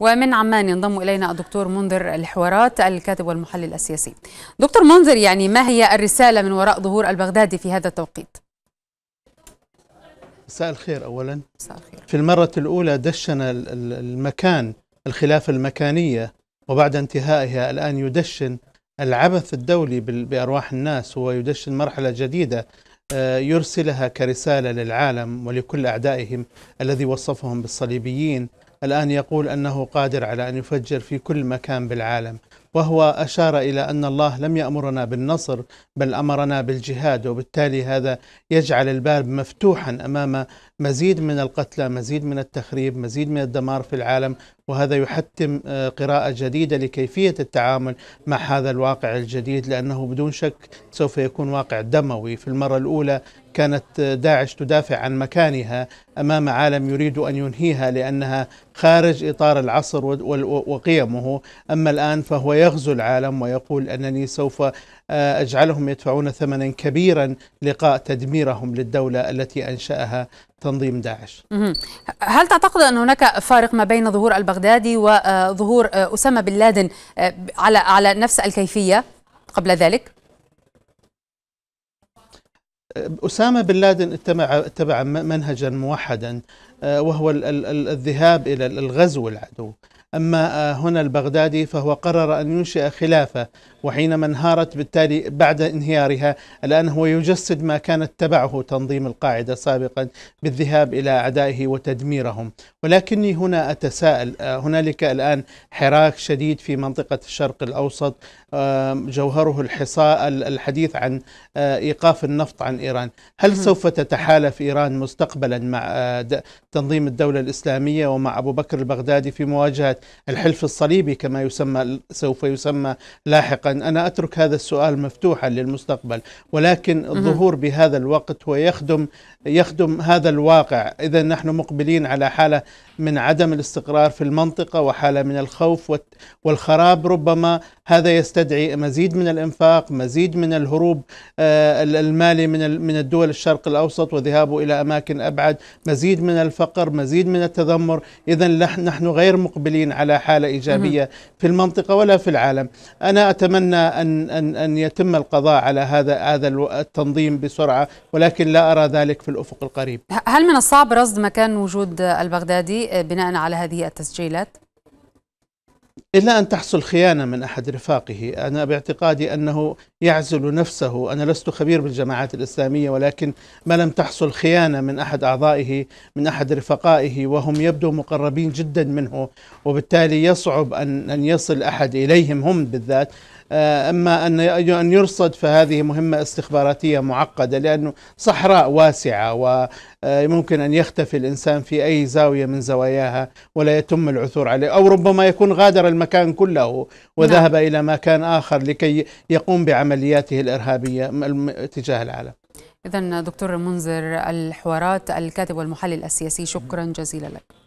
ومن عمان ينضم إلينا الدكتور منذر الحوارات الكاتب والمحلل السياسي دكتور منذر يعني ما هي الرسالة من وراء ظهور البغدادي في هذا التوقيت؟ مساء الخير أولا مساء الخير. في المرة الأولى دشن المكان الخلافة المكانية وبعد انتهائها الآن يدشن العبث الدولي بأرواح الناس ويدشن مرحلة جديدة آه، يرسلها كرسالة للعالم ولكل أعدائهم الذي وصفهم بالصليبيين الآن يقول أنه قادر على أن يفجر في كل مكان بالعالم وهو أشار إلى أن الله لم يأمرنا بالنصر بل أمرنا بالجهاد وبالتالي هذا يجعل الباب مفتوحا أمام مزيد من القتلى مزيد من التخريب مزيد من الدمار في العالم وهذا يحتم آه، قراءة جديدة لكيفية التعامل مع هذا الواقع الجديد لأنه بدون شك سوف يكون واقع دموي في المرة الأولى كانت آه، داعش تدافع عن مكانها امام عالم يريد ان ينهيها لانها خارج اطار العصر وقيمه، اما الان فهو يغزو العالم ويقول انني سوف آه، اجعلهم يدفعون ثمنا كبيرا لقاء تدميرهم للدوله التي انشاها تنظيم داعش هل تعتقد أن هناك فارق ما بين ظهور البغدادي وظهور آه، آه، أسامة بن لادن آه، على على نفس الكيفية قبل ذلك؟ أسامة بن لادن اتبع, اتبع منهجا موحدا وهو الذهاب إلى الغزو العدو أما هنا البغدادي فهو قرر أن ينشئ خلافة وحينما انهارت بالتالي بعد انهيارها الآن هو يجسد ما كانت تبعه تنظيم القاعدة سابقا بالذهاب إلى أعدائه وتدميرهم ولكني هنا أتساءل آه، هنالك الآن حراك شديد في منطقة الشرق الأوسط جوهره الحصاء الحديث عن آه، إيقاف النفط عن إيران هل سوف تتحالف إيران مستقبلا مع آه، تنظيم الدولة الإسلامية ومع أبو بكر البغدادي في مواجهة الحلف الصليبي كما يسمى سوف يسمى لاحقا أنا أترك هذا السؤال مفتوحا للمستقبل ولكن الظهور بهذا الوقت يخدم يخدم هذا الواقع إذا نحن مقبلين على حالة من عدم الاستقرار في المنطقة وحالة من الخوف والخراب ربما هذا يستدعي مزيد من الإنفاق مزيد من الهروب آه، المالي من من الدول الشرق الأوسط وذهابه إلى أماكن أبعد مزيد من الفقر مزيد من التذمر إذا نحن غير مقبلين على حالة إيجابية في المنطقة ولا في العالم أنا أتمنى أن, أن, أن يتم القضاء على هذا هذا التنظيم بسرعة ولكن لا أرى ذلك في الأفق القريب هل من الصعب رصد مكان وجود البغدادي بناء على هذه التسجيلات؟ إلا أن تحصل خيانة من أحد رفاقه أنا باعتقادي أنه يعزل نفسه أنا لست خبير بالجماعات الإسلامية ولكن ما لم تحصل خيانة من أحد أعضائه من أحد رفقائه وهم يبدو مقربين جدا منه وبالتالي يصعب أن, أن يصل أحد إليهم هم بالذات آه، أما أن أن يرصد فهذه مهمة استخباراتية معقدة لأنه صحراء واسعة وممكن آه، أن يختفي الإنسان في أي زاوية من زواياها ولا يتم العثور عليه أو ربما يكون غادر المكان كله وذهب نعم. إلى مكان آخر لكي يقوم بعملياته الإرهابية تجاه العالم إذا دكتور منذر الحوارات الكاتب والمحلل السياسي شكرا جزيلا لك